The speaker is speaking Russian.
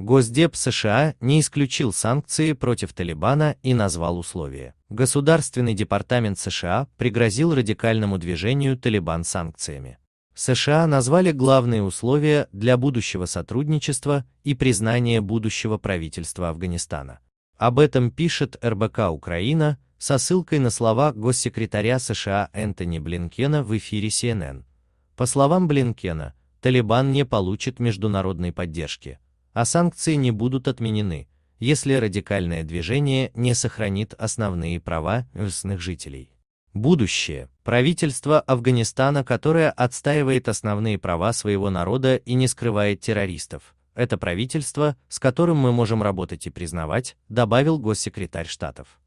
Госдеп США не исключил санкции против Талибана и назвал условия. Государственный департамент США пригрозил радикальному движению Талибан санкциями. США назвали главные условия для будущего сотрудничества и признания будущего правительства Афганистана. Об этом пишет РБК Украина со ссылкой на слова госсекретаря США Энтони Блинкена в эфире CNN. По словам Блинкена, Талибан не получит международной поддержки, а санкции не будут отменены, если радикальное движение не сохранит основные права местных жителей. Будущее. Правительство Афганистана, которое отстаивает основные права своего народа и не скрывает террористов. Это правительство, с которым мы можем работать и признавать, добавил госсекретарь Штатов.